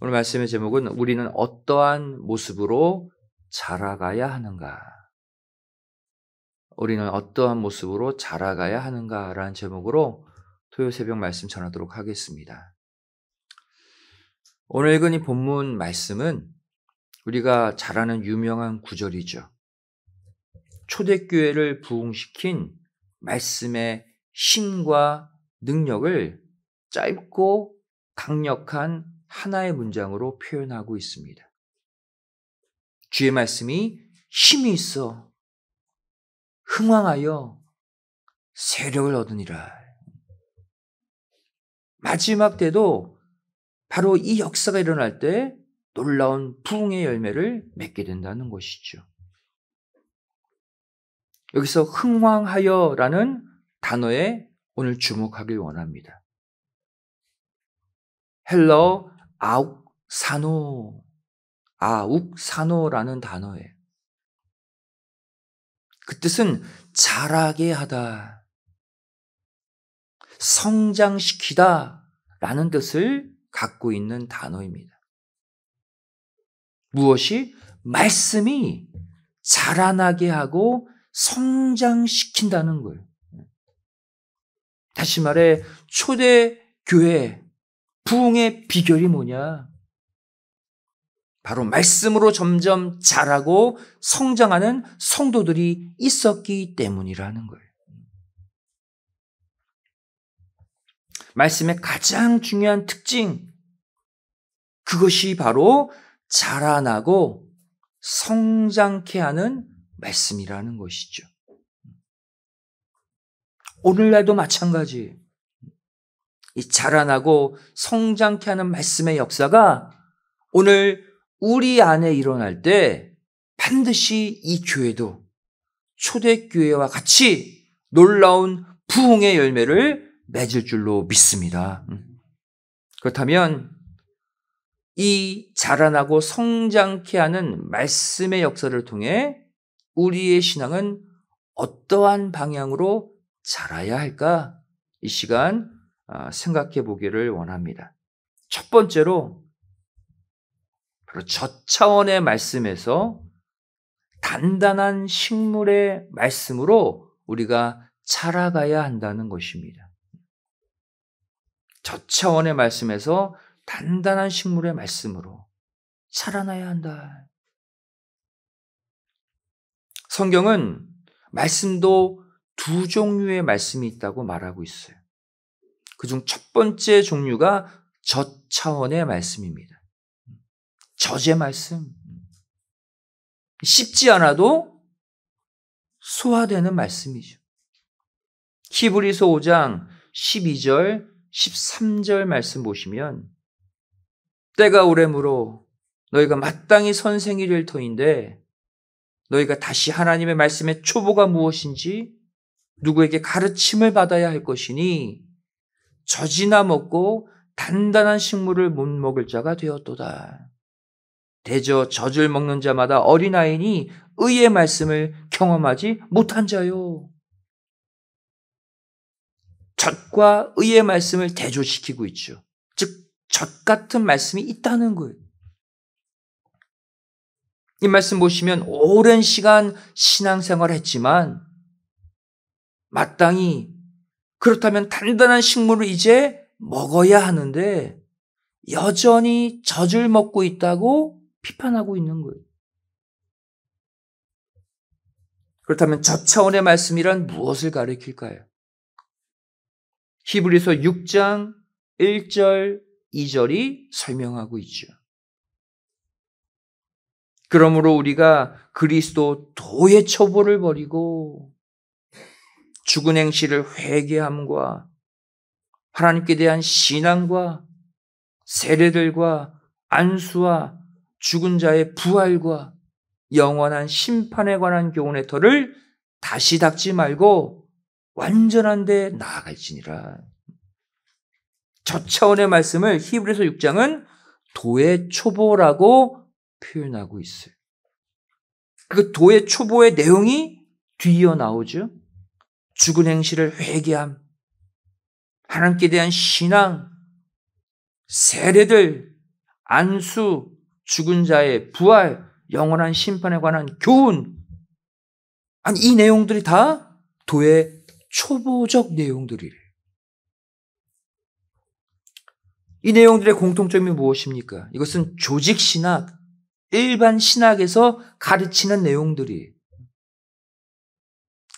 오늘 말씀의 제목은 우리는 어떠한 모습으로 자라가야 하는가? 우리는 어떠한 모습으로 자라가야 하는가라는 제목으로 토요 새벽 말씀 전하도록 하겠습니다. 오늘 읽은 이 본문 말씀은 우리가 잘 아는 유명한 구절이죠. 초대교회를 부흥시킨 말씀의 힘과 능력을 짧고 강력한 하나의 문장으로 표현하고 있습니다. 주의 말씀이 힘이 있어 흥왕하여 세력을 얻으니라. 마지막 때도 바로 이 역사가 일어날 때 놀라운 부흥의 열매를 맺게 된다는 것이죠. 여기서 흥왕하여라는 단어에 오늘 주목하길 원합니다. 헬러 아욱사노 아욱산호라는 단어예요. 그 뜻은 자라게 하다, 성장시키다 라는 뜻을 갖고 있는 단어입니다. 무엇이? 말씀이 자라나게 하고 성장시킨다는 거예요. 다시 말해, 초대 교회, 부흥의 비결이 뭐냐? 바로 말씀으로 점점 자라고 성장하는 성도들이 있었기 때문이라는 거예요. 말씀의 가장 중요한 특징, 그것이 바로 자라나고 성장케 하는 말씀이라는 것이죠. 오늘날도 마찬가지예요. 이 자라나고 성장케 하는 말씀의 역사가 오늘 우리 안에 일어날 때 반드시 이 교회도 초대교회와 같이 놀라운 부흥의 열매를 맺을 줄로 믿습니다. 음. 그렇다면 이 자라나고 성장케 하는 말씀의 역사를 통해 우리의 신앙은 어떠한 방향으로 자라야 할까? 이 시간 어, 생각해 보기를 원합니다. 첫 번째로 바로 저 차원의 말씀에서 단단한 식물의 말씀으로 우리가 살아가야 한다는 것입니다. 저 차원의 말씀에서 단단한 식물의 말씀으로 살아나야 한다. 성경은 말씀도 두 종류의 말씀이 있다고 말하고 있어요. 그중 첫 번째 종류가 저 차원의 말씀입니다. 저제 말씀. 쉽지 않아도 소화되는 말씀이죠. 히브리서 5장 12절, 13절 말씀 보시면 때가 오래므로 너희가 마땅히 선생이 될 터인데 너희가 다시 하나님의 말씀의 초보가 무엇인지 누구에게 가르침을 받아야 할 것이니 젖이나 먹고 단단한 식물을 못 먹을 자가 되었도다. 대저 젖을 먹는 자마다 어린아이니 의의 말씀을 경험하지 못한 자요. 젖과 의의 말씀을 대조시키고 있죠. 즉, 젖 같은 말씀이 있다는 거예요. 이 말씀 보시면 오랜 시간 신앙생활 했지만 마땅히 그렇다면 단단한 식물을 이제 먹어야 하는데 여전히 젖을 먹고 있다고 비판하고 있는 거예요. 그렇다면 저 차원의 말씀이란 무엇을 가리킬까요? 히브리서 6장 1절 2절이 설명하고 있죠. 그러므로 우리가 그리스도 도의 초보를 버리고 죽은 행실을 회개함과 하나님께 대한 신앙과 세례들과 안수와 죽은 자의 부활과 영원한 심판에 관한 교훈의 터를 다시 닦지 말고 완전한 데 나아갈지니라. 저 차원의 말씀을 히브리서 6장은 도의 초보라고 표현하고 있어요. 그 도의 초보의 내용이 뒤어 나오죠. 죽은 행실을 회개함, 하나님께 대한 신앙, 세례들, 안수, 죽은 자의 부활, 영원한 심판에 관한 교훈. 아니, 이 내용들이 다 도의 초보적 내용들이래. 이 내용들의 공통점이 무엇입니까? 이것은 조직 신학, 일반 신학에서 가르치는 내용들이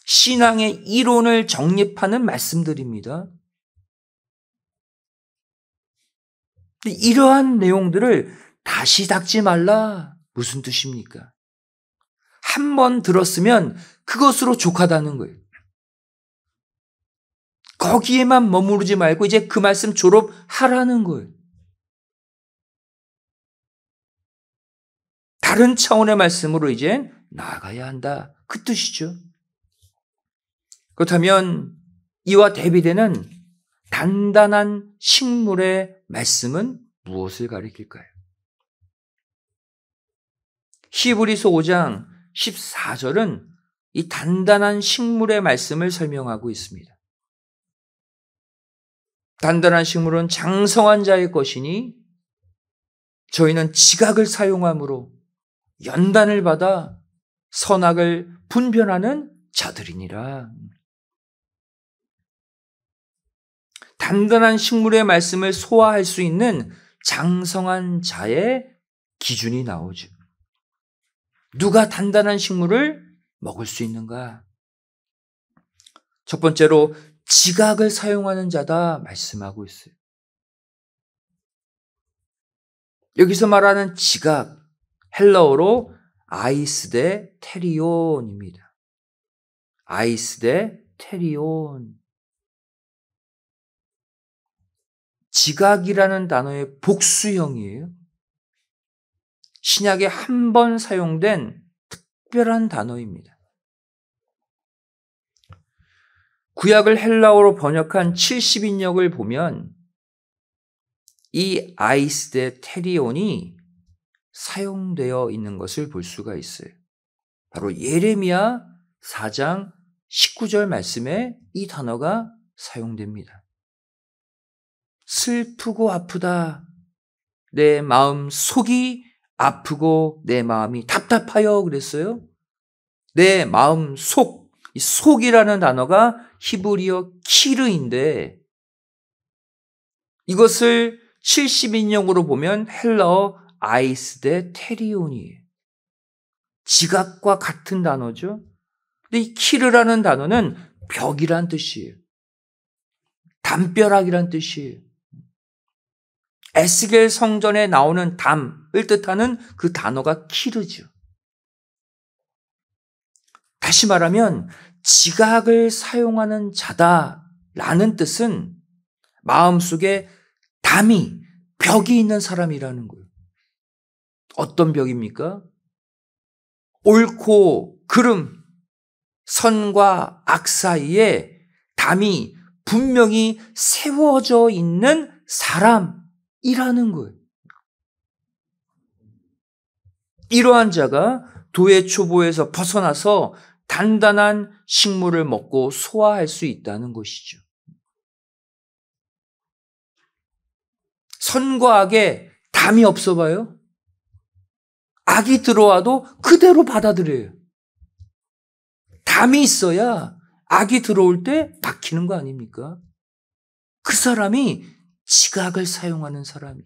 신앙의 이론을 정립하는 말씀들입니다. 이러한 내용들을 다시 닦지 말라. 무슨 뜻입니까? 한 번 들었으면 그것으로 족하다는 거예요. 거기에만 머무르지 말고 이제 그 말씀 졸업하라는 거예요. 다른 차원의 말씀으로 이제 나아가야 한다. 그 뜻이죠. 그렇다면 이와 대비되는 단단한 식물의 말씀은 무엇을 가리킬까요? 히브리서 5장 14절은 이 단단한 식물의 말씀을 설명하고 있습니다. 단단한 식물은 장성한 자의 것이니 저희는 지각을 사용함으로 연단을 받아 선악을 분별하는 자들이니라. 단단한 식물의 말씀을 소화할 수 있는 장성한 자의 기준이 나오죠. 누가 단단한 식물을 먹을 수 있는가? 첫 번째로 지각을 사용하는 자다 말씀하고 있어요. 여기서 말하는 지각, 헬러어로 아이스 데 테리온입니다. 아이스 데 테리온. 지각이라는 단어의 복수형이에요. 신약에 한 번 사용된 특별한 단어입니다. 구약을 헬라어로 번역한 70인역을 보면 이아이스데 테리온이 사용되어 있는 것을 볼 수가 있어요. 바로 예레미야 4장 19절 말씀에 이 단어가 사용됩니다. 슬프고 아프다. 내 마음 속이 아프고 내 마음이 답답하여 그랬어요. 내 마음 속, 이 속이라는 단어가 히브리어 키르인데 이것을 70인용으로 보면 헬러 아이스 대 테리온이에요. 지각과 같은 단어죠. 근데 이 키르라는 단어는 벽이란 뜻이에요. 담벼락이란 뜻이에요. 에스겔 성전에 나오는 담을 뜻하는 그 단어가 키르즈. 다시 말하면 지각을 사용하는 자다라는 뜻은 마음속에 담이 벽이 있는 사람이라는 거예요. 어떤 벽입니까? 옳고 그름, 선과 악 사이에 담이 분명히 세워져 있는 사람 일하는 거예요. 이러한 자가 도의 초보에서 벗어나서 단단한 식물을 먹고 소화할 수 있다는 것이죠. 선과 악에 담이 없어 봐요. 악이 들어와도 그대로 받아들여요. 담이 있어야 악이 들어올 때 박히는 거 아닙니까? 그 사람이 지각을 사용하는 사람이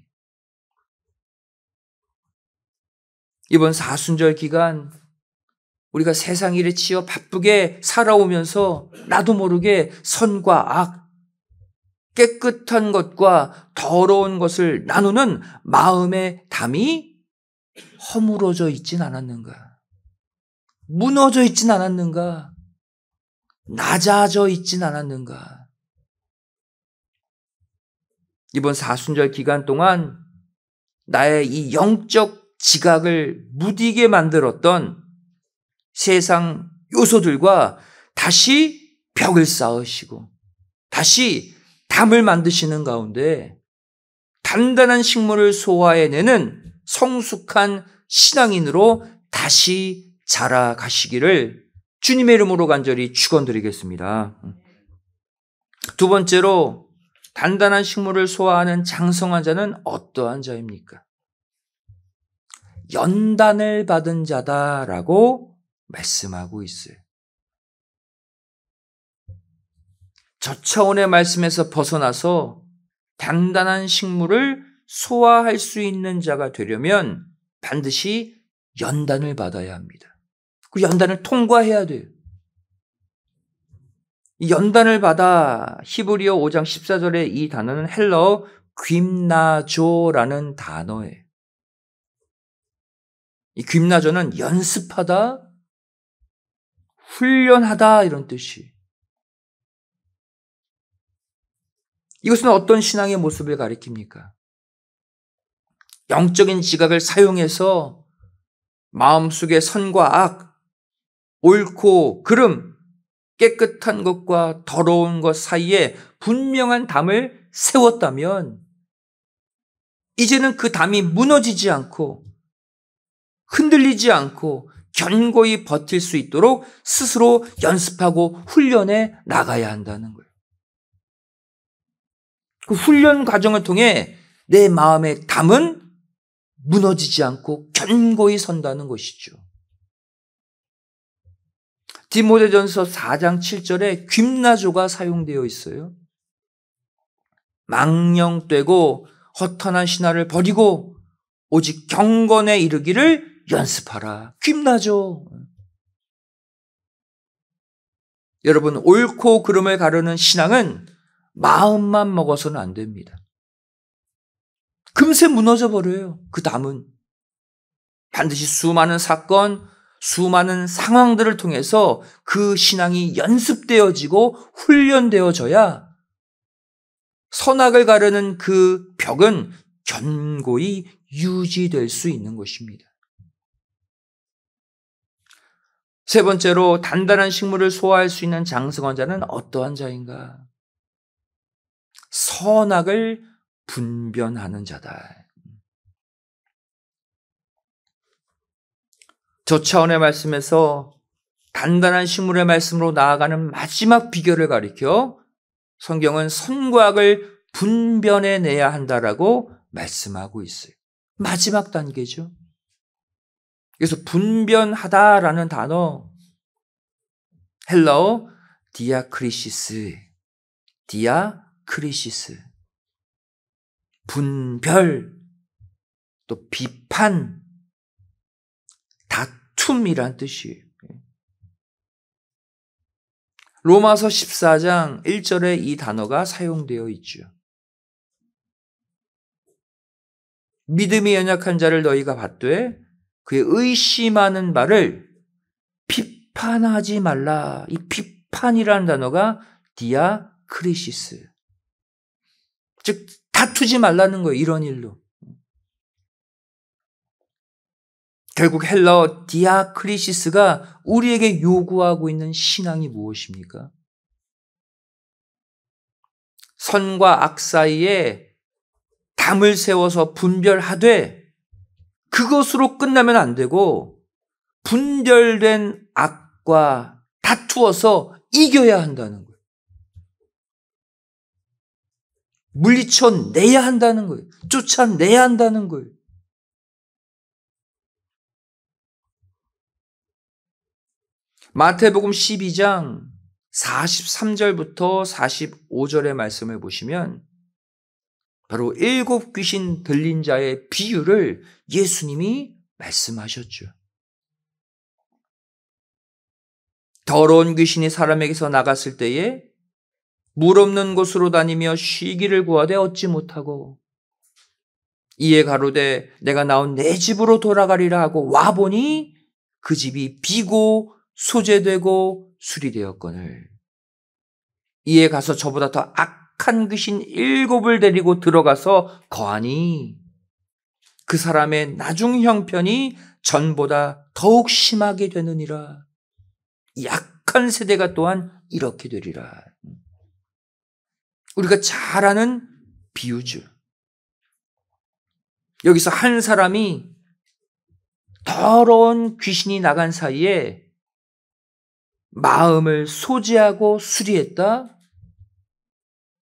이번 사순절 기간 우리가 세상 일에 치여 바쁘게 살아오면서 나도 모르게 선과 악, 깨끗한 것과 더러운 것을 나누는 마음의 담이 허물어져 있진 않았는가? 무너져 있진 않았는가? 낮아져 있진 않았는가? 이번 사순절 기간 동안 나의 이 영적 지각을 무디게 만들었던 세상 요소들과 다시 벽을 쌓으시고 다시 담을 만드시는 가운데 단단한 식물을 소화해내는 성숙한 신앙인으로 다시 자라가시기를 주님의 이름으로 간절히 축원드리겠습니다. 두 번째로 단단한 식물을 소화하는 장성한 자는 어떠한 자입니까? 연단을 받은 자다라고 말씀하고 있어요. 저 차원의 말씀에서 벗어나서 단단한 식물을 소화할 수 있는 자가 되려면 반드시 연단을 받아야 합니다. 그 연단을 통과해야 돼요. 연단을 받아 히브리어 5장 14절의 이 단어는 헬러 귐나조라는 단어예요. 이 귐나조는 연습하다, 훈련하다 이런 뜻이. 이것은 어떤 신앙의 모습을 가리킵니까? 영적인 지각을 사용해서 마음속의 선과 악, 옳고 그름, 깨끗한 것과 더러운 것 사이에 분명한 담을 세웠다면 이제는 그 담이 무너지지 않고 흔들리지 않고 견고히 버틸 수 있도록 스스로 연습하고 훈련해 나가야 한다는 거예요. 그 훈련 과정을 통해 내 마음의 담은 무너지지 않고 견고히 선다는 것이죠. 디모데전서 4장 7절에 귐나조가 사용되어 있어요. 망령되고 허탄한 신화를 버리고 오직 경건에 이르기를 연습하라. 귐나조. 여러분 옳고 그름을 가르는 신앙은 마음만 먹어서는 안 됩니다. 금세 무너져 버려요. 그 담은 반드시 수많은 사건, 수많은 상황들을 통해서 그 신앙이 연습되어지고 훈련되어져야 선악을 가르는 그 벽은 견고히 유지될 수 있는 것입니다. 세 번째로 단단한 식물을 소화할 수 있는 장성한 자는 어떠한 자인가? 선악을 분변하는 자다. 저 차원의 말씀에서 단단한 식물의 말씀으로 나아가는 마지막 비결을 가리켜 성경은 선과 악을 분변해 내야 한다라고 말씀하고 있어요. 마지막 단계죠. 그래서 분변하다라는 단어 헬라어 디아크리시스 디아크리시스 분별 또 비판 춤이란 뜻이에요. 로마서 14장 1절에 이 단어가 사용되어 있죠. 믿음이 연약한 자를 너희가 받되 그의 의심하는 말을 비판하지 말라. 이 비판이라는 단어가 디아크리시스. 즉 다투지 말라는 거예요. 이런 일로. 결국 헬러 디아크리시스가 우리에게 요구하고 있는 신앙이 무엇입니까? 선과 악 사이에 담을 세워서 분별하되 그것으로 끝나면 안 되고 분별된 악과 다투어서 이겨야 한다는 거예요. 물리쳐 내야 한다는 거예요. 쫓아내야 한다는 거예요. 마태복음 12장 43절부터 45절의 말씀을 보시면 바로 일곱 귀신 들린 자의 비유를 예수님이 말씀하셨죠. 더러운 귀신이 사람에게서 나갔을 때에 물 없는 곳으로 다니며 쉬기를 구하되 얻지 못하고 이에 가로되 내가 나온 내 집으로 돌아가리라 하고 와 보니 그 집이 비고 소재되고 수리되었거늘 이에 가서 저보다 더 악한 귀신 일곱을 데리고 들어가서 거하니 그 사람의 나중 형편이 전보다 더욱 심하게 되느니라 약한 세대가 또한 이렇게 되리라 우리가 잘 아는 비유죠 여기서 한 사람이 더러운 귀신이 나간 사이에 마음을 소지하고 수리했다.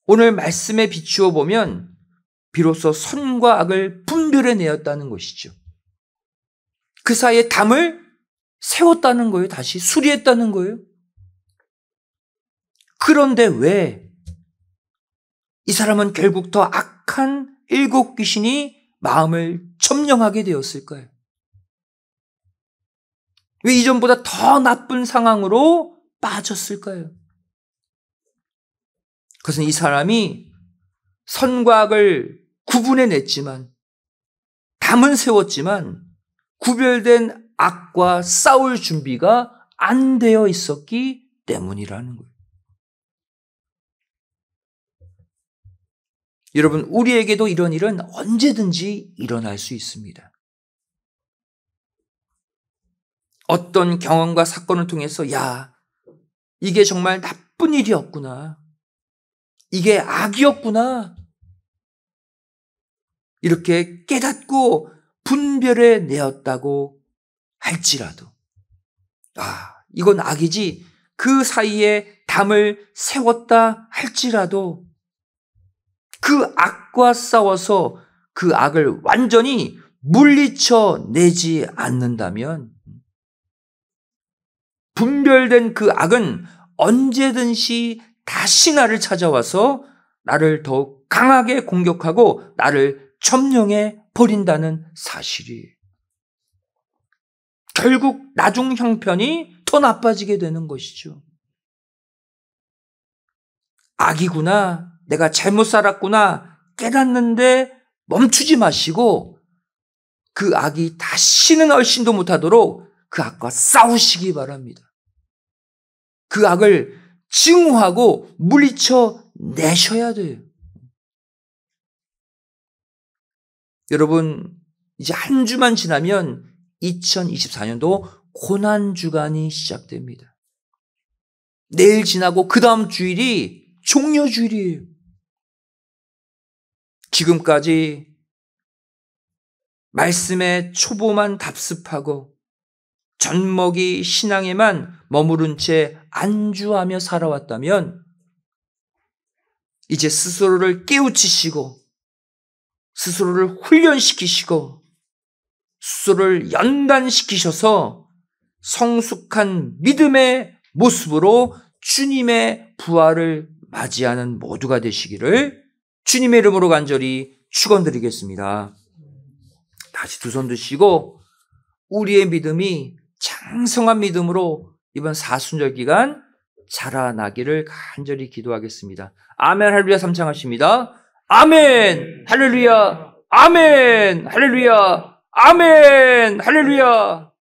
오늘 말씀에 비추어 보면 비로소 선과 악을 분별해 내었다는 것이죠. 그 사이에 담을 세웠다는 거예요. 다시 수리했다는 거예요. 그런데 왜 이 사람은 결국 더 악한 일곱 귀신이 마음을 점령하게 되었을까요? 왜 이전보다 더 나쁜 상황으로 빠졌을까요? 그것은 이 사람이 선과 악을 구분해 냈지만 담은 세웠지만 구별된 악과 싸울 준비가 안 되어 있었기 때문이라는 거예요. 여러분, 우리에게도 이런 일은 언제든지 일어날 수 있습니다. 어떤 경험과 사건을 통해서 야 이게 정말 나쁜 일이었구나. 이게 악이었구나. 이렇게 깨닫고 분별해 내었다고 할지라도 아 이건 악이지 그 사이에 담을 세웠다 할지라도 그 악과 싸워서 그 악을 완전히 물리쳐 내지 않는다면 분별된 그 악은 언제든지 다시 나를 찾아와서 나를 더욱 강하게 공격하고 나를 점령해 버린다는 사실이 결국 나중 형편이 더 나빠지게 되는 것이죠. 악이구나, 내가 잘못 살았구나 깨닫는데 멈추지 마시고 그 악이 다시는 얼씬도 못하도록 그 악과 싸우시기 바랍니다. 그 악을 증오하고 물리쳐 내셔야 돼요. 여러분, 이제 한 주만 지나면 2024년도 고난주간이 시작됩니다. 내일 지나고 그 다음 주일이 종려주일이에요. 지금까지 말씀에 초보만 답습하고 전목이 신앙에만 머무른 채 안주하며 살아왔다면 이제 스스로를 깨우치시고 스스로를 훈련시키시고 스스로를 연단시키셔서 성숙한 믿음의 모습으로 주님의 부활을 맞이하는 모두가 되시기를 주님의 이름으로 간절히 축원드리겠습니다. 다시 두 손 드시고 우리의 믿음이 장성한 믿음으로 이번 사순절 기간 자라나기를 간절히 기도하겠습니다. 아멘 할렐루야 삼창하십니다. 아멘 할렐루야 아멘 할렐루야 아멘 할렐루야